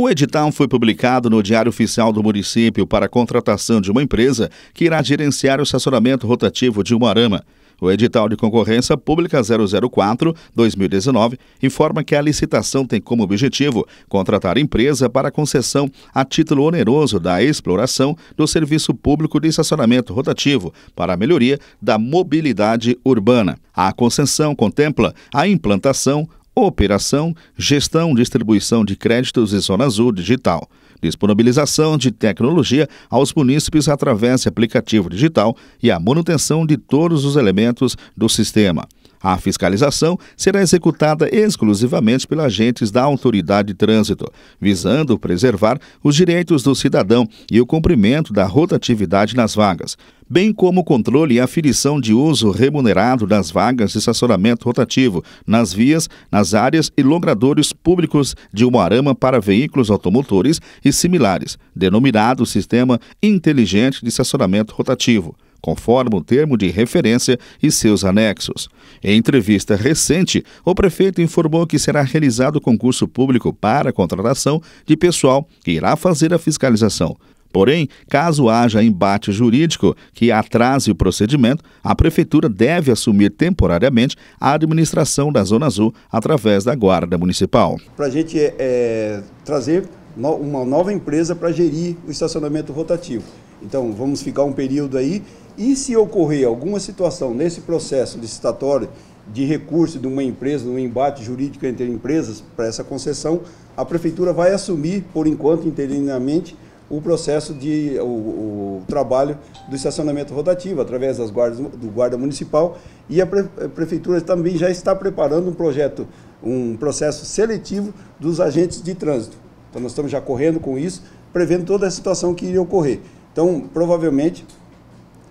O edital foi publicado no Diário Oficial do Município para a contratação de uma empresa que irá gerenciar o estacionamento rotativo de Umarama. O edital de concorrência pública 004-2019 informa que a licitação tem como objetivo contratar empresa para concessão a título oneroso da exploração do serviço público de estacionamento rotativo para a melhoria da mobilidade urbana. A concessão contempla a implantação, operação, gestão, distribuição de créditos e Zona Azul Digital, disponibilização de tecnologia aos munícipes através de aplicativo digital e a manutenção de todos os elementos do sistema. A fiscalização será executada exclusivamente pelos agentes da autoridade de trânsito, visando preservar os direitos do cidadão e o cumprimento da rotatividade nas vagas, bem como o controle e aferição de uso remunerado das vagas de estacionamento rotativo nas vias, nas áreas e logradores públicos de Umarama para veículos automotores e similares, denominado Sistema Inteligente de Estacionamento Rotativo conforme o termo de referência e seus anexos. Em entrevista recente, o prefeito informou que será realizado concurso público para a contratação de pessoal que irá fazer a fiscalização. Porém, caso haja embate jurídico que atrase o procedimento, a Prefeitura deve assumir temporariamente a administração da Zona Azul através da Guarda Municipal. Para a gente é, é trazer uma nova empresa para gerir o estacionamento rotativo. Então, vamos ficar um período aí. E se ocorrer alguma situação nesse processo licitatório de recurso de uma empresa, de um embate jurídico entre empresas para essa concessão, a prefeitura vai assumir, por enquanto, interinamente, o processo de o, o, trabalho do estacionamento rotativo através das guardas do guarda municipal e a, pre, a, prefeitura também já está preparando um projeto um processo seletivo dos agentes de trânsito então nós estamos já correndo com isso prevendo toda a situação que iria ocorrer então, provavelmente,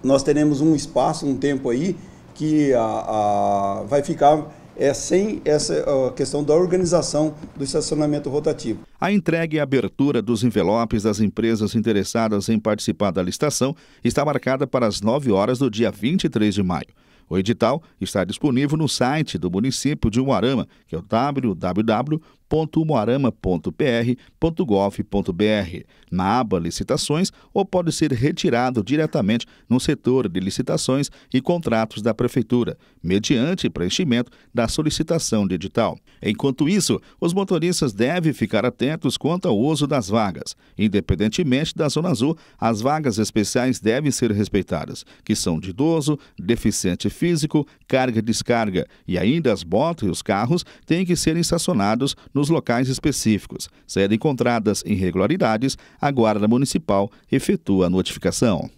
nós teremos um espaço, um tempo aí, que a, a vai ficar é sem essa questão da organização do estacionamento rotativo. A entrega e abertura dos envelopes das empresas interessadas em participar da licitação está marcada para as 9 horas do dia 23 de maio. O edital está disponível no site do município de Uarama, que é o www www.umuarama.pr.gov.br, na aba Licitações, ou pode ser retirado diretamente no setor de licitações e contratos da Prefeitura, mediante preenchimento da solicitação de edital. Enquanto isso, os motoristas devem ficar atentos quanto ao uso das vagas. Independentemente da Zona Azul, as vagas especiais devem ser respeitadas, que são de idoso, deficiente físico, carga e descarga, e ainda as motos e os carros têm que ser estacionados nos locais específicos. Sendo encontradas irregularidades, a Guarda Municipal efetua a notificação.